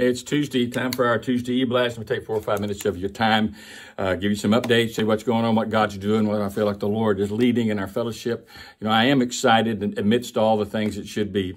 It's Tuesday, time for our Tuesday e-blast. We take four or five minutes of your time, uh, give you some updates, say what's going on, what God's doing, what I feel like the Lord is leading in our fellowship. You know, I am excited amidst all the things that should be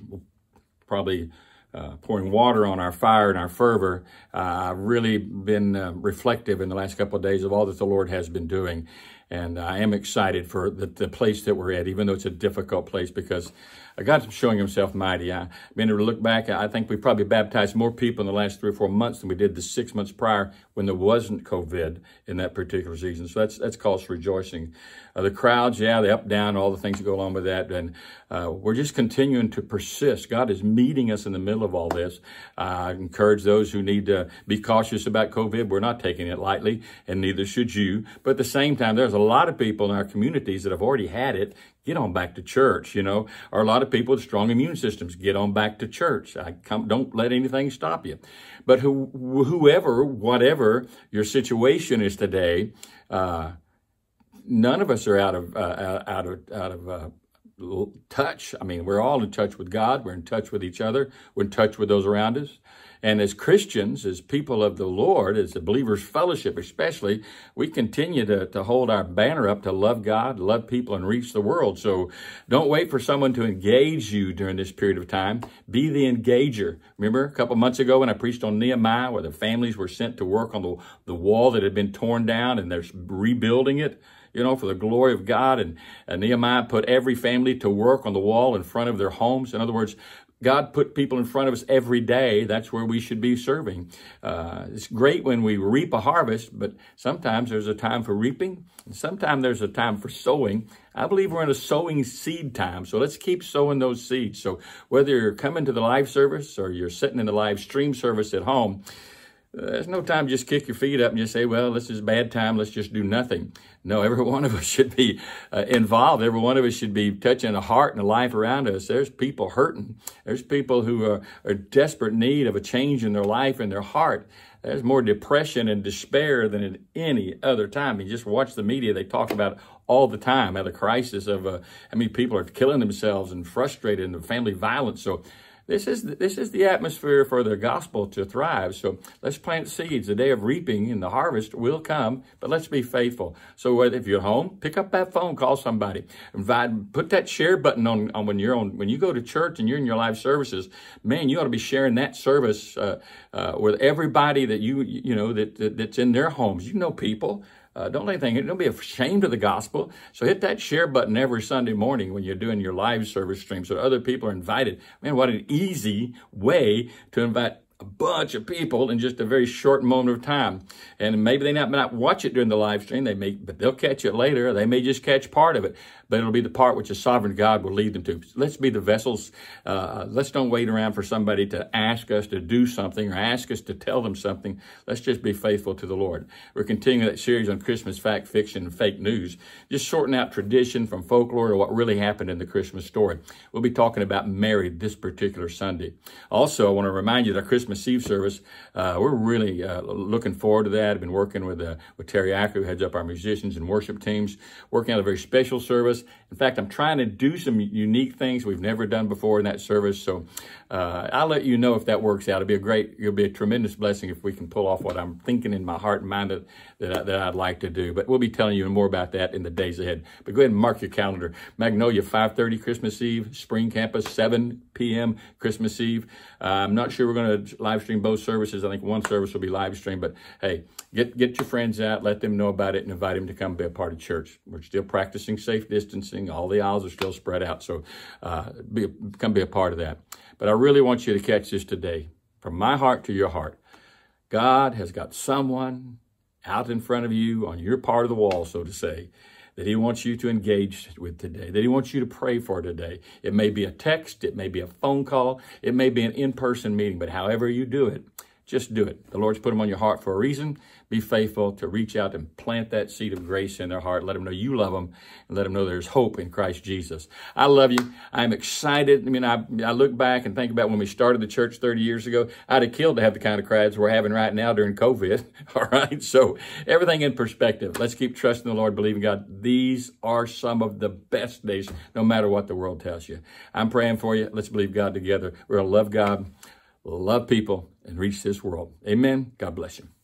probably uh, pouring water on our fire and our fervor. Uh, I've really been uh, reflective in the last couple of days of all that the Lord has been doing. And I am excited for the, the place that we're at, even though it's a difficult place because God's showing himself mighty. I mean, to look back, I think we probably baptized more people in the last three or four months than we did the six months prior when there wasn't COVID in that particular season. So that's that's cause for rejoicing. Uh, the crowds, yeah, the up, down, all the things that go along with that. And uh, we're just continuing to persist. God is meeting us in the middle of all this. Uh, I encourage those who need to be cautious about COVID. We're not taking it lightly, and neither should you. But at the same time, there's a a lot of people in our communities that have already had it, get on back to church, you know. Or a lot of people with strong immune systems, get on back to church. I come, don't let anything stop you. But who, whoever, whatever your situation is today, uh, none of us are out of uh, out of out of uh, touch. I mean, we're all in touch with God. We're in touch with each other. We're in touch with those around us. And as Christians, as people of the Lord, as the believers' fellowship especially, we continue to, to hold our banner up to love God, love people, and reach the world. So don't wait for someone to engage you during this period of time. Be the engager. Remember a couple months ago when I preached on Nehemiah, where the families were sent to work on the, the wall that had been torn down and they're rebuilding it? you know, for the glory of God. And, and Nehemiah put every family to work on the wall in front of their homes. In other words, God put people in front of us every day. That's where we should be serving. Uh, it's great when we reap a harvest, but sometimes there's a time for reaping, and sometimes there's a time for sowing. I believe we're in a sowing seed time, so let's keep sowing those seeds. So whether you're coming to the live service or you're sitting in the live stream service at home, there's no time to just kick your feet up and just say, well, this is a bad time. Let's just do nothing. No, every one of us should be uh, involved. Every one of us should be touching the heart and the life around us. There's people hurting. There's people who are, are desperate need of a change in their life and their heart. There's more depression and despair than at any other time. You just watch the media. They talk about all the time, how the crisis of uh, how many people are killing themselves and frustrated and the family violence. So this is, this is the atmosphere for the gospel to thrive. So let's plant seeds. The day of reaping and the harvest will come, but let's be faithful. So if you're home, pick up that phone, call somebody, invite, put that share button on, on when you're on, when you go to church and you're in your live services, man, you ought to be sharing that service uh, uh, with everybody that you, you know, that, that that's in their homes. You know people. Uh, don't do anything. Don't be ashamed of the gospel. So hit that share button every Sunday morning when you're doing your live service stream so other people are invited. Man, what an easy way to invite a bunch of people in just a very short moment of time. And maybe they not, not watch it during the live stream. They may, but they'll catch it later. They may just catch part of it, but it'll be the part which a sovereign God will lead them to. Let's be the vessels. Uh, let's don't wait around for somebody to ask us to do something or ask us to tell them something. Let's just be faithful to the Lord. We're continuing that series on Christmas fact, fiction, and fake news, just sorting out tradition from folklore to what really happened in the Christmas story. We'll be talking about Mary this particular Sunday. Also, I want to remind you that Christmas Christmas Eve service. Uh, we're really uh, looking forward to that. I've been working with, uh, with Terry Acker, who heads up our musicians and worship teams, working on a very special service. In fact, I'm trying to do some unique things we've never done before in that service. So uh, I'll let you know if that works out. It'll be a great, it'll be a tremendous blessing if we can pull off what I'm thinking in my heart and mind that, that, I, that I'd like to do. But we'll be telling you more about that in the days ahead. But go ahead and mark your calendar. Magnolia, 5.30 Christmas Eve, Spring Campus, 7 p.m. Christmas Eve. Uh, I'm not sure we're going to live stream both services. I think one service will be live streamed, but hey, Get, get your friends out, let them know about it, and invite them to come be a part of church. We're still practicing safe distancing. All the aisles are still spread out, so uh, be, come be a part of that. But I really want you to catch this today from my heart to your heart. God has got someone out in front of you on your part of the wall, so to say, that he wants you to engage with today, that he wants you to pray for today. It may be a text, it may be a phone call, it may be an in-person meeting, but however you do it, just do it. The Lord's put them on your heart for a reason. Be faithful to reach out and plant that seed of grace in their heart. Let them know you love them and let them know there's hope in Christ Jesus. I love you. I'm excited. I mean, I, I look back and think about when we started the church 30 years ago. I'd have killed to have the kind of crowds we're having right now during COVID. All right. So everything in perspective. Let's keep trusting the Lord, believing God. These are some of the best days, no matter what the world tells you. I'm praying for you. Let's believe God together. We're going to love God, love people, and reach this world. Amen. God bless you.